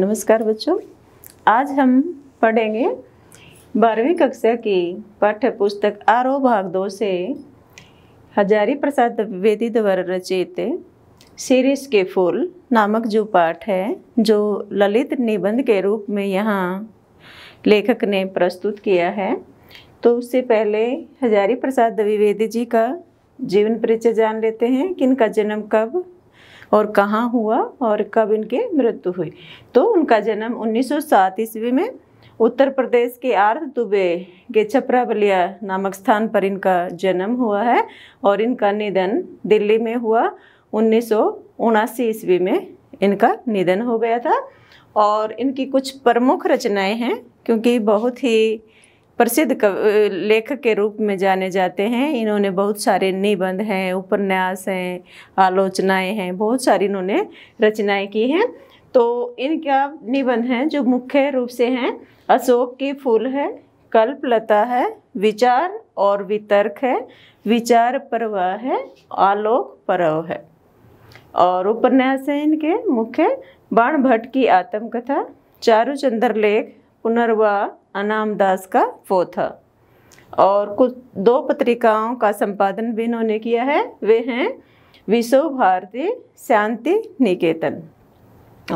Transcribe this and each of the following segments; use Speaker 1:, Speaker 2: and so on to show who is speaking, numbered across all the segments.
Speaker 1: नमस्कार बच्चों आज हम पढ़ेंगे बारहवीं कक्षा की पाठ्य पुस्तक आरोह भाग दो से हजारी प्रसाद द्विवेदी द्वारा रचित सीरीज के फूल नामक जो पाठ है जो ललित निबंध के रूप में यहाँ लेखक ने प्रस्तुत किया है तो उससे पहले हजारी प्रसाद द्विवेदी जी का जीवन परिचय जान लेते हैं कि इनका जन्म कब और कहाँ हुआ और कब इनकी मृत्यु हुई तो उनका जन्म 1907 ईस्वी में उत्तर प्रदेश के आर्ध दुबे के छपरा बलिया नामक स्थान पर इनका जन्म हुआ है और इनका निधन दिल्ली में हुआ उन्नीस ईस्वी में इनका निधन हो गया था और इनकी कुछ प्रमुख रचनाएं हैं क्योंकि बहुत ही प्रसिद्ध लेखक के रूप में जाने जाते हैं इन्होंने बहुत सारे निबंध हैं उपन्यास हैं आलोचनाएं हैं बहुत सारी इन्होंने रचनाएं की हैं तो इनका निबंध हैं जो मुख्य रूप से हैं अशोक के फूल है कल्पलता है विचार और वितर्क है विचार प्रवाह है आलोक परव है और उपन्यास हैं इनके मुख्य बाण भट्ट की आत्मकथा चारू चंद्र लेख पुनर्वा अनाम दास का पोथा और कुछ दो पत्रिकाओं का संपादन भी इन्होंने किया है वे हैं विश्व भारती शांति निकेतन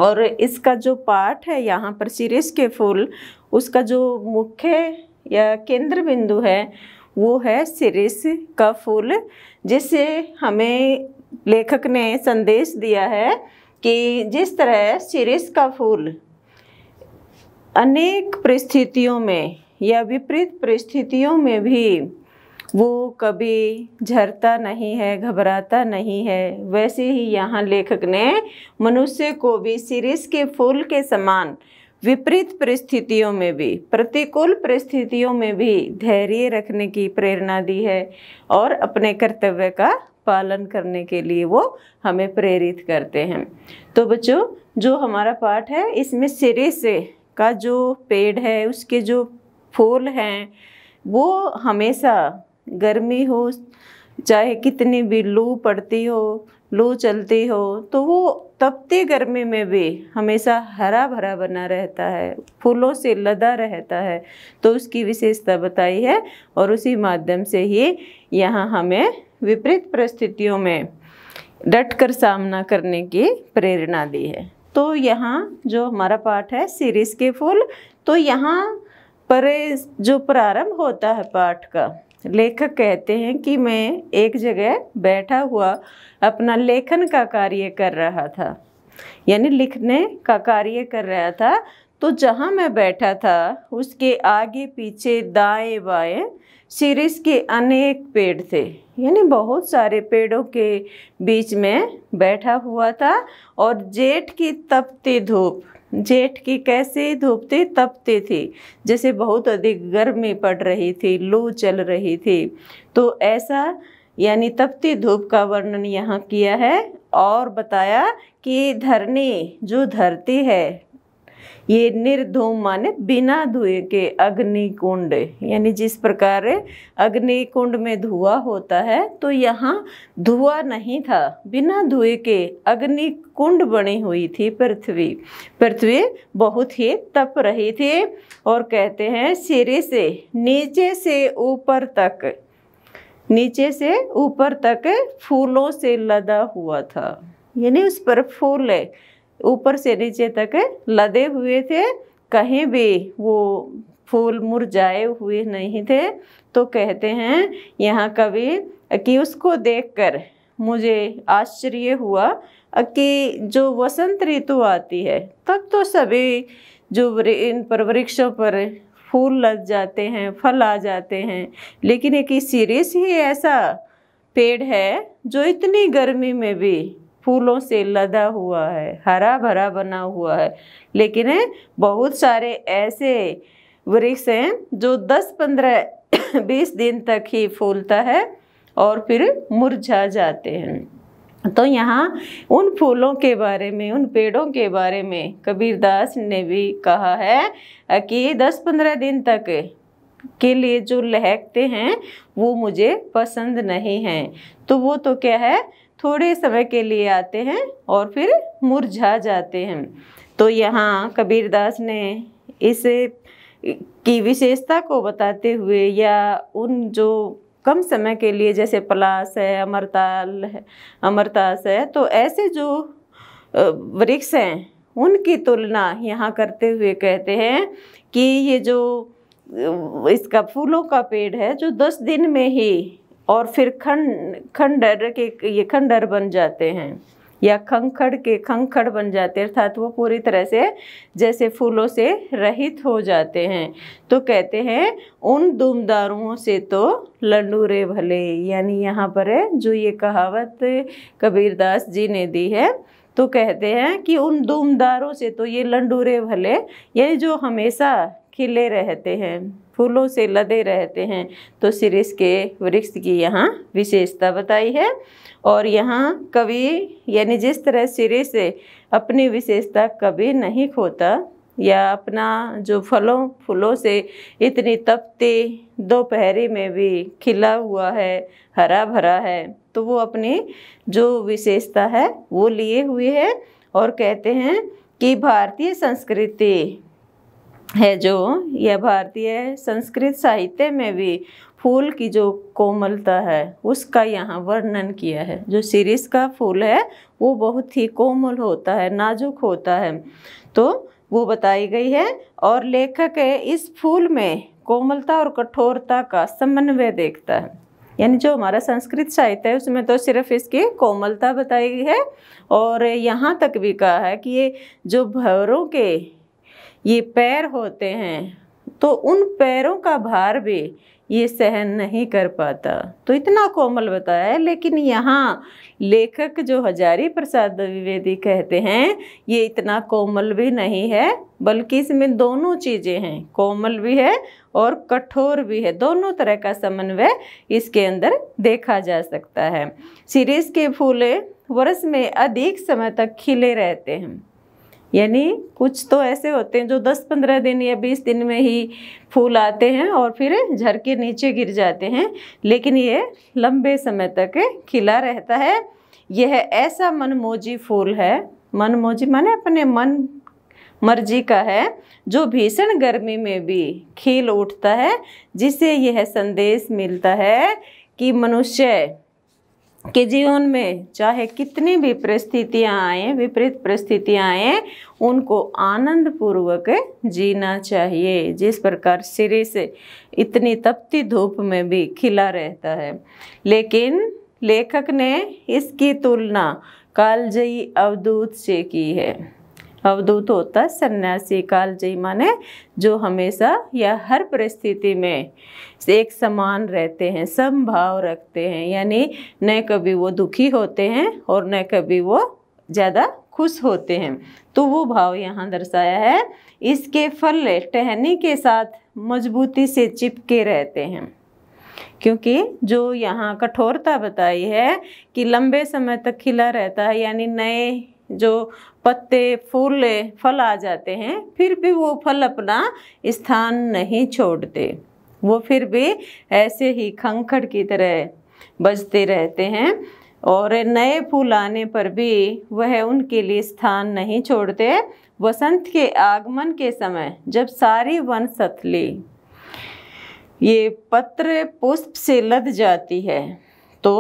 Speaker 1: और इसका जो पाठ है यहाँ पर सीरीज के फूल उसका जो मुख्य या केंद्र बिंदु है वो है सीरीज का फूल जिससे हमें लेखक ने संदेश दिया है कि जिस तरह सीरीज का फूल अनेक परिस्थितियों में या विपरीत परिस्थितियों में भी वो कभी झरता नहीं है घबराता नहीं है वैसे ही यहाँ लेखक ने मनुष्य को भी सीरीज के फूल के समान विपरीत परिस्थितियों में भी प्रतिकूल परिस्थितियों में भी धैर्य रखने की प्रेरणा दी है और अपने कर्तव्य का पालन करने के लिए वो हमें प्रेरित करते हैं तो बच्चों जो हमारा पाठ है इसमें सिरे से का जो पेड़ है उसके जो फूल हैं वो हमेशा गर्मी हो चाहे कितनी भी लू पड़ती हो लू चलती हो तो वो तपती गर्मी में भी हमेशा हरा भरा बना रहता है फूलों से लदा रहता है तो उसकी विशेषता बताई है और उसी माध्यम से ही यहाँ हमें विपरीत परिस्थितियों में डट कर सामना करने की प्रेरणा दी है तो यहाँ जो हमारा पाठ है सीरीज के फूल तो यहाँ पर जो प्रारंभ होता है पाठ का लेखक कहते हैं कि मैं एक जगह बैठा हुआ अपना लेखन का कार्य कर रहा था यानी लिखने का कार्य कर रहा था तो जहाँ मैं बैठा था उसके आगे पीछे दाएं बाएं सीरीज के अनेक पेड़ थे यानी बहुत सारे पेड़ों के बीच में बैठा हुआ था और जेठ की तपती धूप जेठ की कैसी धूप थी तपती थी जैसे बहुत अधिक गर्मी पड़ रही थी लू चल रही थी तो ऐसा यानी तपती धूप का वर्णन यहाँ किया है और बताया कि धरनी जो धरती है ये निर्धूम माने बिना धुए के अग्नि कुंड यानी जिस प्रकार अग्नि कुंड में धुआं होता है तो यहाँ धुआं नहीं था बिना धुए के अग्नि कुंड बनी हुई थी पृथ्वी पृथ्वी बहुत ही तप रही थी और कहते हैं सिरे से नीचे से ऊपर तक नीचे से ऊपर तक फूलों से लदा हुआ था यानी उस पर फूल है ऊपर से नीचे तक लदे हुए थे कहीं भी वो फूल मुरझाए हुए नहीं थे तो कहते हैं यहाँ कवि कि उसको देखकर मुझे आश्चर्य हुआ कि जो वसंत ऋतु आती है तब तो सभी जो इन पर वृक्षों पर फूल लग जाते हैं फल आ जाते हैं लेकिन एक सीरीज ही ऐसा पेड़ है जो इतनी गर्मी में भी फूलों से लदा हुआ है हरा भरा बना हुआ है लेकिन बहुत सारे ऐसे वृक्ष हैं जो 10-15 20 दिन तक ही फूलता है और फिर मुरझा जाते हैं तो यहाँ उन फूलों के बारे में उन पेड़ों के बारे में कबीरदास ने भी कहा है कि 10-15 दिन तक के लिए जो लहकते हैं वो मुझे पसंद नहीं हैं तो वो तो क्या है थोड़े समय के लिए आते हैं और फिर मुरझा जाते हैं तो यहाँ कबीरदास ने इस की विशेषता को बताते हुए या उन जो कम समय के लिए जैसे पलास है अमरताल है अमरतास है तो ऐसे जो वृक्ष हैं उनकी तुलना यहाँ करते हुए कहते हैं कि ये जो इसका फूलों का पेड़ है जो दस दिन में ही और फिर खंड खंडर के ये खंडर बन जाते हैं या खंखड़ के खंखड़ बन जाते हैं अर्थात वो पूरी तरह से जैसे फूलों से रहित हो जाते हैं तो कहते हैं उन दुमदारुओं से तो लंडूरे भले यानी यहाँ पर है जो ये कहावत कबीरदास जी ने दी है तो कहते हैं कि उन दुमदारों से तो ये लंडूरे भले यानी जो हमेशा खिले रहते हैं फूलों से लदे रहते हैं तो सिरिस के वृक्ष की यहाँ विशेषता बताई है और यहाँ कभी यानी जिस तरह सिरिस अपनी विशेषता कभी नहीं खोता या अपना जो फलों फूलों से इतनी तपती दोपहरी में भी खिला हुआ है हरा भरा है तो वो अपनी जो विशेषता है वो लिए हुए है और कहते हैं कि भारतीय संस्कृति है जो यह भारतीय संस्कृत साहित्य में भी फूल की जो कोमलता है उसका यहाँ वर्णन किया है जो सीरीज का फूल है वो बहुत ही कोमल होता है नाजुक होता है तो वो बताई गई है और लेखक इस फूल में कोमलता और कठोरता का समन्वय देखता है यानी जो हमारा संस्कृत साहित्य है उसमें तो सिर्फ इसकी कोमलता बताई है और यहाँ तक भी कहा है कि ये जो भवरों के ये पैर होते हैं तो उन पैरों का भार भी ये सहन नहीं कर पाता तो इतना कोमल बताया है लेकिन यहाँ लेखक जो हजारी प्रसाद द्विवेदी कहते हैं ये इतना कोमल भी नहीं है बल्कि इसमें दोनों चीज़ें हैं कोमल भी है और कठोर भी है दोनों तरह का समन्वय इसके अंदर देखा जा सकता है सीरीज के फूले वर्ष में अधिक समय तक खिले रहते हैं यानी कुछ तो ऐसे होते हैं जो 10-15 दिन या 20 दिन में ही फूल आते हैं और फिर झर के नीचे गिर जाते हैं लेकिन ये लंबे समय तक खिला रहता है यह ऐसा मनमोजी फूल है मनमोजी माने अपने मन मर्जी का है जो भीषण गर्मी में भी खिल उठता है जिसे यह संदेश मिलता है कि मनुष्य के जीवन में चाहे कितनी भी परिस्थितियाँ आए विपरीत परिस्थितियाँ आए उनको आनंद पूर्वक जीना चाहिए जिस प्रकार सिरे से इतनी तपती धूप में भी खिला रहता है लेकिन लेखक ने इसकी तुलना कालजयी अवधूत से की है अवधूत होता है सन्यासी काल जय माने जो हमेशा या हर परिस्थिति में एक समान रहते हैं समभाव रखते हैं यानी न कभी वो दुखी होते हैं और न कभी वो ज़्यादा खुश होते हैं तो वो भाव यहाँ दर्शाया है इसके फल टहनी के साथ मजबूती से चिपके रहते हैं क्योंकि जो यहाँ कठोरता बताई है कि लंबे समय तक खिला रहता है यानी नए जो पत्ते फूल फल आ जाते हैं फिर भी वो फल अपना स्थान नहीं छोड़ते वो फिर भी ऐसे ही खंखड़ की तरह बजते रहते हैं और नए फूल आने पर भी वह उनके लिए स्थान नहीं छोड़ते वसंत के आगमन के समय जब सारी वन सतली ये पत्र पुष्प से लद जाती है तो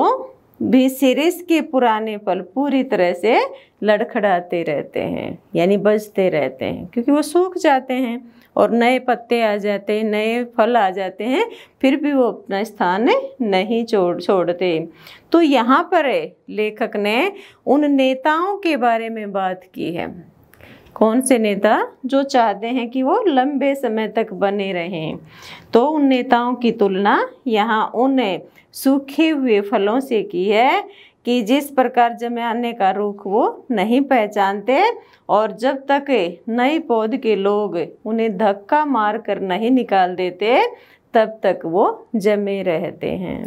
Speaker 1: भी सीरीज के पुराने पल पूरी तरह से लड़खड़ाते रहते हैं यानी बजते रहते हैं क्योंकि वो सूख जाते हैं और नए पत्ते आ जाते हैं नए फल आ जाते हैं फिर भी वो अपना स्थान नहीं छोड़ छोड़ते तो यहाँ पर लेखक ने उन नेताओं के बारे में बात की है कौन से नेता जो चाहते हैं कि वो लंबे समय तक बने रहें तो उन नेताओं की तुलना यहाँ उन सूखे हुए फलों से की है कि जिस प्रकार जमाने का रुख वो नहीं पहचानते और जब तक नए पौध के लोग उन्हें धक्का मार कर नहीं निकाल देते तब तक वो जमे रहते हैं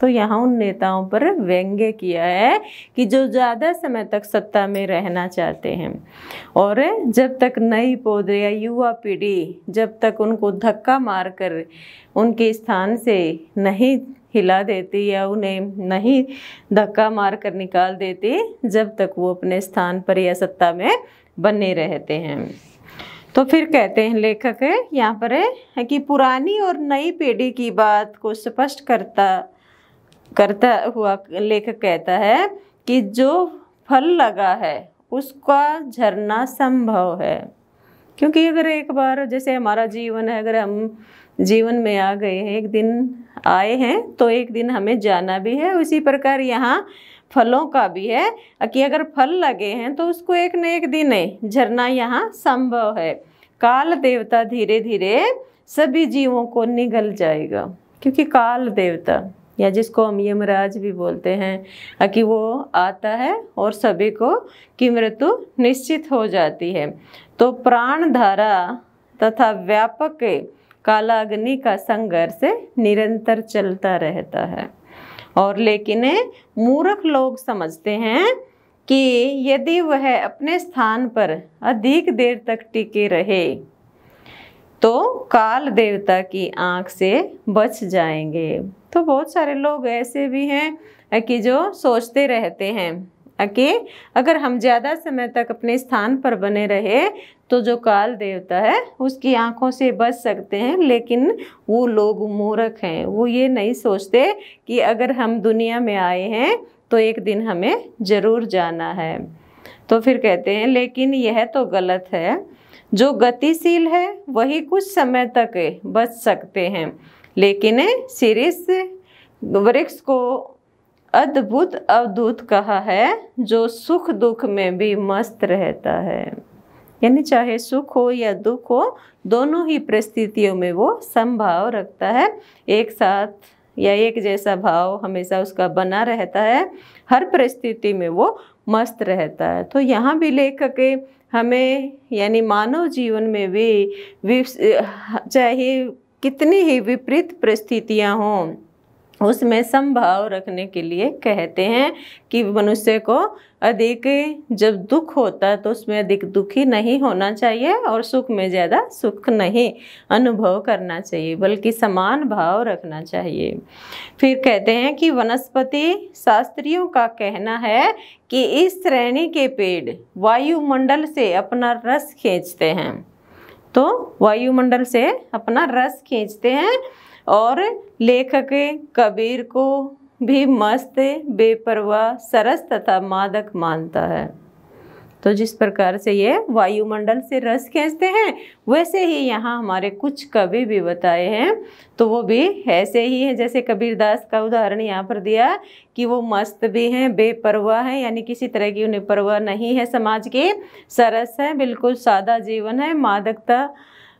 Speaker 1: तो यहाँ उन नेताओं पर व्यंग्य किया है कि जो ज़्यादा समय तक सत्ता में रहना चाहते हैं और जब तक नई पौधे या युवा पीढ़ी जब तक उनको धक्का मार कर उनके स्थान से नहीं हिला देती या उन्हें नहीं धक्का मार कर निकाल देती जब तक वो अपने स्थान पर या सत्ता में बने रहते हैं तो फिर कहते हैं लेखक यहाँ पर है कि पुरानी और नई पीढ़ी की बात को स्पष्ट करता करता हुआ लेखक कहता है कि जो फल लगा है उसका झरना संभव है क्योंकि अगर एक बार जैसे हमारा जीवन है अगर हम जीवन में आ गए हैं एक दिन आए हैं तो एक दिन हमें जाना भी है उसी प्रकार यहाँ फलों का भी है कि अगर फल लगे हैं तो उसको एक न एक दिन झरना यहाँ संभव है काल देवता धीरे धीरे सभी जीवों को निगल जाएगा क्योंकि काल देवता या जिसको हम यमराज भी बोलते हैं कि वो आता है और सभी को की मृत्यु निश्चित हो जाती है तो प्राण धारा तथा व्यापक काला अग्नि का संघर्ष निरंतर चलता रहता है और लेकिन मूर्ख लोग समझते हैं कि यदि वह अपने स्थान पर अधिक देर तक टिके रहे तो काल देवता की आंख से बच जाएंगे तो बहुत सारे लोग ऐसे भी हैं कि जो सोचते रहते हैं कि अगर हम ज़्यादा समय तक अपने स्थान पर बने रहे तो जो काल देवता है उसकी आंखों से बच सकते हैं लेकिन वो लोग मूर्ख हैं वो ये नहीं सोचते कि अगर हम दुनिया में आए हैं तो एक दिन हमें ज़रूर जाना है तो फिर कहते हैं लेकिन यह तो गलत है जो गतिशील है वही कुछ समय तक बच सकते हैं लेकिन सिरिस वृक्ष को अद्भुत अवधूत कहा है जो सुख दुख में भी मस्त रहता है यानी चाहे सुख हो या दुख हो दोनों ही परिस्थितियों में वो संभाव रखता है एक साथ या एक जैसा भाव हमेशा उसका बना रहता है हर परिस्थिति में वो मस्त रहता है तो यहाँ भी लेखक के हमें यानी मानव जीवन में भी चाहे कितनी ही विपरीत परिस्थितियाँ हों उसमें संभाव रखने के लिए कहते हैं कि मनुष्य को अधिक जब दुख होता है तो उसमें अधिक दुखी नहीं होना चाहिए और सुख में ज़्यादा सुख नहीं अनुभव करना चाहिए बल्कि समान भाव रखना चाहिए फिर कहते हैं कि वनस्पति शास्त्रियों का कहना है कि इस श्रेणी के पेड़ वायुमंडल से अपना रस खींचते हैं तो वायुमंडल से अपना रस खींचते हैं और लेखक कबीर को भी मस्त बेपरवाह सरस तथा मादक मानता है तो जिस प्रकार से ये वायुमंडल से रस खींचते हैं वैसे ही यहाँ हमारे कुछ कवि भी बताए हैं तो वो भी ऐसे ही हैं जैसे कबीरदास का उदाहरण यहाँ पर दिया कि वो मस्त भी हैं बेपरवाह हैं यानी किसी तरह की उन्हें परवाह नहीं है समाज के सरस है बिल्कुल सादा जीवन है मादकता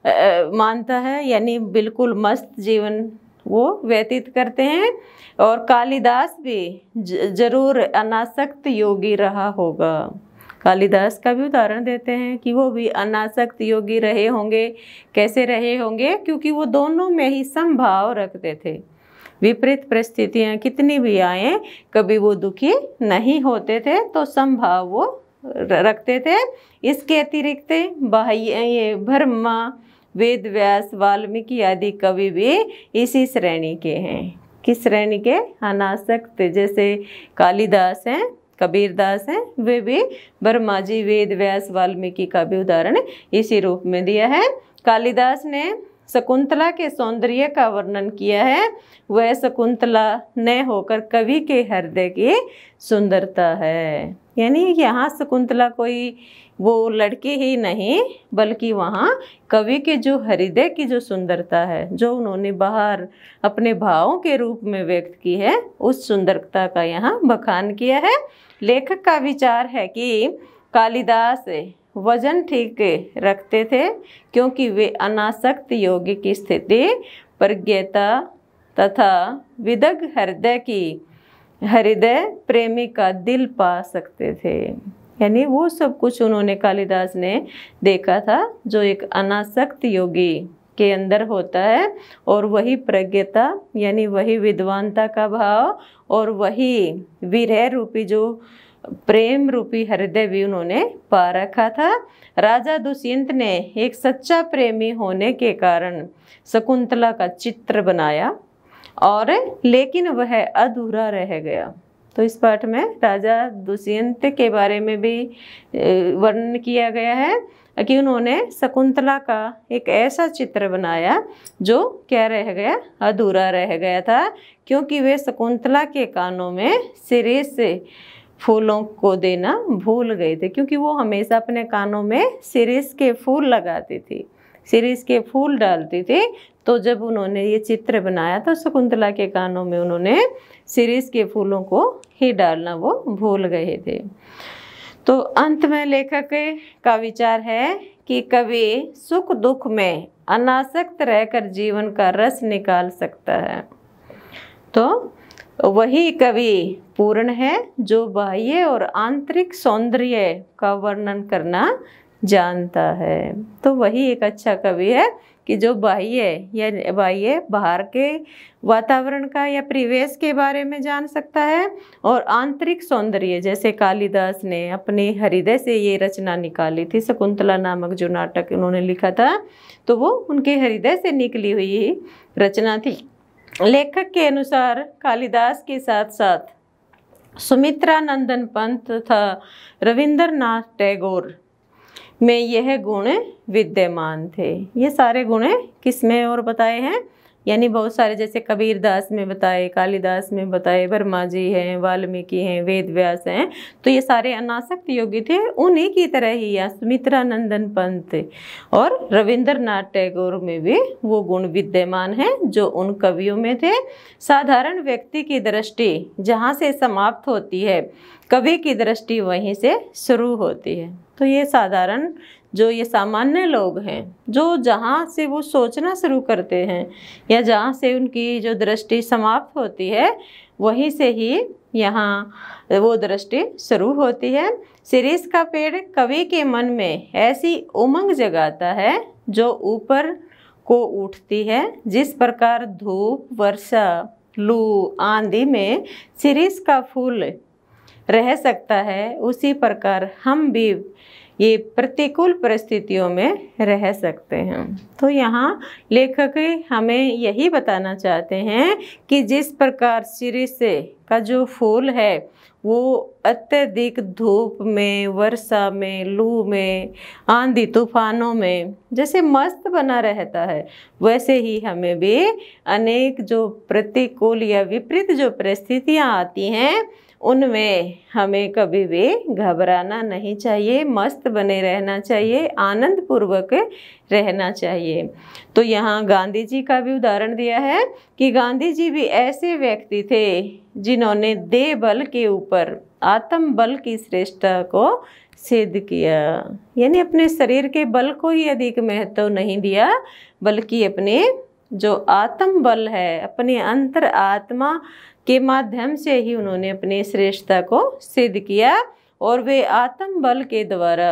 Speaker 1: मानता है यानी बिल्कुल मस्त जीवन वो व्यतीत करते हैं और कालिदास भी जरूर अनासक्त योगी रहा होगा कालिदास का भी उदाहरण देते हैं कि वो भी अनासक्त योगी रहे होंगे कैसे रहे होंगे क्योंकि वो दोनों में ही संभाव रखते थे विपरीत परिस्थितियाँ कितनी भी आएँ कभी वो दुखी नहीं होते थे तो संभाव वो रखते थे इसके अतिरिक्त बाह्य ये भर्मा वेद व्यास वाल्मीकि आदि कवि भी इसी श्रेणी के हैं किस श्रेणी के अनासक्त जैसे कालिदास हैं कबीरदास हैं वे भी जी वेद व्यास वाल्मीकि का भी उदाहरण इसी रूप में दिया है कालिदास ने शकुंतला के सौंदर्य का वर्णन किया है वह शकुंतला न होकर कवि के हृदय की सुंदरता है यानी यहाँ शकुंतला कोई वो लड़की ही नहीं बल्कि वहाँ कवि के जो हृदय की जो सुंदरता है जो उन्होंने बाहर अपने भावों के रूप में व्यक्त की है उस सुंदरता का यहाँ बखान किया है लेखक का विचार है कि कालिदास वजन ठीक रखते थे क्योंकि वे अनासक्त योग की स्थिति प्रज्ञता तथा विदग्ध हृदय की हृदय प्रेमी का दिल पा सकते थे यानी वो सब कुछ उन्होंने कालिदास ने देखा था जो एक अनासक्त योगी के अंदर होता है और वही प्रज्ञता यानी वही विद्वानता का भाव और वही विरह रूपी जो प्रेम रूपी हृदय भी उन्होंने पा रखा था राजा दुष्यंत ने एक सच्चा प्रेमी होने के कारण शकुंतला का चित्र बनाया और लेकिन वह अधूरा रह गया तो इस पाठ में राजा दुष्यंत के बारे में भी वर्णन किया गया है कि उन्होंने शकुंतला का एक ऐसा चित्र बनाया जो क्या रह गया अधूरा रह गया था क्योंकि वे शकुंतला के कानों में सिरे से फूलों को देना भूल गए थे क्योंकि वो हमेशा अपने कानों में सिरिस के फूल लगाती थी सिरिस के फूल डालती थी तो जब उन्होंने ये चित्र बनाया तो शकुंतला के कानों में उन्होंने सीरीज के फूलों को ही डालना वो भूल गए थे तो अंत में लेखक का विचार है कि कवि सुख दुख में अनासक्त रहकर जीवन का रस निकाल सकता है तो वही कवि पूर्ण है जो बाह्य और आंतरिक सौंदर्य का वर्णन करना जानता है तो वही एक अच्छा कवि है कि जो बाह्य या बाह्य बाहर के वातावरण का या परिवेश के बारे में जान सकता है और आंतरिक सौंदर्य जैसे कालिदास ने अपने हृदय से ये रचना निकाली थी शकुंतला नामक जो नाटक उन्होंने लिखा था तो वो उनके हृदय से निकली हुई रचना थी लेखक के अनुसार कालिदास के साथ साथ सुमित्रा नंदन पंत तथा रविंद्रनाथ टैगोर में यह गुण विद्यमान थे ये सारे गुण किस में और बताए हैं यानी बहुत सारे जैसे कबीरदास में बताए कालिदास में बताए वर्मा जी हैं वाल्मीकि हैं वेद व्यास हैं तो ये सारे अनासक्त योगी थे उन्हीं की तरह ही या सुमित्रा नंदन पंत और रविंद्रनाथ टैगोर में भी वो गुण विद्यमान हैं जो उन कवियों में थे साधारण व्यक्ति की दृष्टि जहाँ से समाप्त होती है कवि की दृष्टि वहीं से शुरू होती है तो ये साधारण जो ये सामान्य लोग हैं जो जहाँ से वो सोचना शुरू करते हैं या जहाँ से उनकी जो दृष्टि समाप्त होती है वहीं से ही यहाँ वो दृष्टि शुरू होती है सिरिस का पेड़ कवि के मन में ऐसी उमंग जगाता है जो ऊपर को उठती है जिस प्रकार धूप वर्षा लू आंधी में सिरिस का फूल रह सकता है उसी प्रकार हम भी ये प्रतिकूल परिस्थितियों में रह सकते हैं तो यहाँ लेखक हमें यही बताना चाहते हैं कि जिस प्रकार सिरिसे का जो फूल है वो अत्यधिक धूप में वर्षा में लू में आंधी तूफानों में जैसे मस्त बना रहता है वैसे ही हमें भी अनेक जो प्रतिकूल या विपरीत जो परिस्थितियाँ आती हैं उनमें हमें कभी भी घबराना नहीं चाहिए मस्त बने रहना चाहिए आनंद पूर्वक रहना चाहिए तो यहाँ गांधी जी का भी उदाहरण दिया है कि गांधी जी भी ऐसे व्यक्ति थे जिन्होंने दे बल के ऊपर आत्म बल की श्रेष्ठता को सिद्ध किया यानी अपने शरीर के बल को ही अधिक महत्व नहीं दिया बल्कि अपने जो आत्म बल है अपने अंतर आत्मा के माध्यम से ही उन्होंने अपनी श्रेष्ठता को सिद्ध किया और वे आत्म बल के द्वारा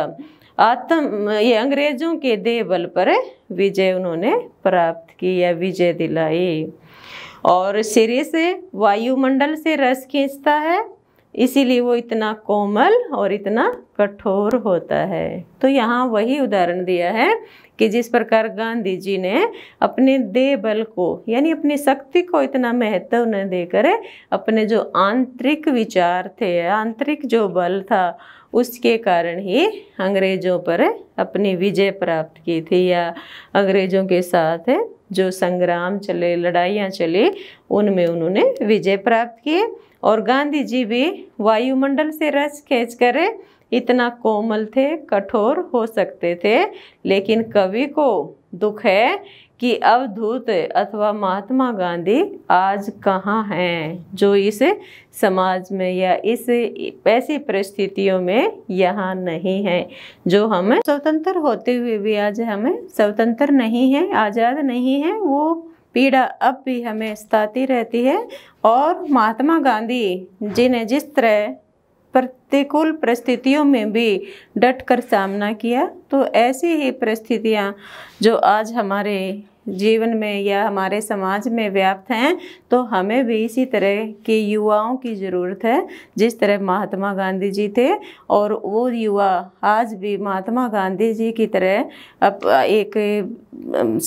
Speaker 1: आत्म ये अंग्रेजों के देह बल पर विजय उन्होंने प्राप्त की या विजय दिलाई और सिरे से वायुमंडल से रस खींचता है इसीलिए वो इतना कोमल और इतना कठोर होता है तो यहाँ वही उदाहरण दिया है कि जिस प्रकार गांधी जी ने अपने देह बल को यानी अपनी शक्ति को इतना महत्व न देकर अपने जो आंतरिक विचार थे आंतरिक जो बल था उसके कारण ही अंग्रेज़ों पर अपनी विजय प्राप्त की थी या अंग्रेज़ों के साथ जो संग्राम चले लड़ाइयाँ चली उनमें उन्होंने विजय प्राप्त की और गांधी जी भी वायुमंडल से रस खींच कर इतना कोमल थे कठोर हो सकते थे लेकिन कवि को दुख है कि अवधूत अथवा महात्मा गांधी आज कहाँ हैं जो इस समाज में या इस ऐसी परिस्थितियों में यहाँ नहीं हैं जो हमें स्वतंत्र होते हुए भी आज हमें स्वतंत्र नहीं हैं आज़ाद नहीं हैं वो पीड़ा अब भी हमें सताती रहती है और महात्मा गांधी जिन्हें जिस तरह प्रतिकूल परिस्थितियों में भी डट कर सामना किया तो ऐसी ही परिस्थितियाँ जो आज हमारे जीवन में या हमारे समाज में व्याप्त हैं तो हमें भी इसी तरह के युवाओं की ज़रूरत है जिस तरह महात्मा गांधी जी थे और वो युवा आज भी महात्मा गांधी जी की तरह अब एक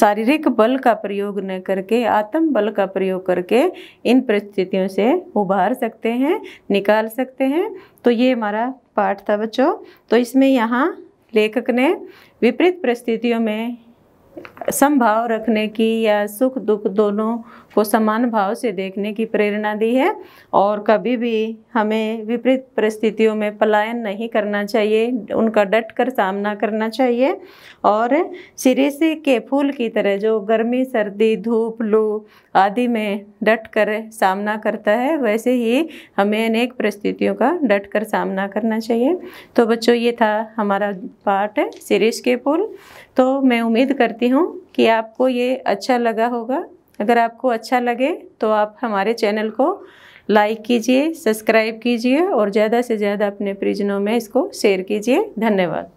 Speaker 1: शारीरिक बल का प्रयोग न करके आत्म बल का प्रयोग करके इन परिस्थितियों से उभार सकते हैं निकाल सकते हैं तो ये हमारा पाठ था बच्चों तो इसमें यहाँ लेखक ने विपरीत परिस्थितियों में समभाव रखने की या सुख दुख दोनों को समान भाव से देखने की प्रेरणा दी है और कभी भी हमें विपरीत परिस्थितियों में पलायन नहीं करना चाहिए उनका डट कर सामना करना चाहिए और सिरिस के फूल की तरह जो गर्मी सर्दी धूप लू आदि में डट कर सामना करता है वैसे ही हमें अनेक परिस्थितियों का डट कर सामना करना चाहिए तो बच्चों ये था हमारा पार्ट सिरेश के फूल तो मैं उम्मीद करती हूँ कि आपको ये अच्छा लगा होगा अगर आपको अच्छा लगे तो आप हमारे चैनल को लाइक कीजिए सब्सक्राइब कीजिए और ज़्यादा से ज़्यादा अपने परिजनों में इसको शेयर कीजिए धन्यवाद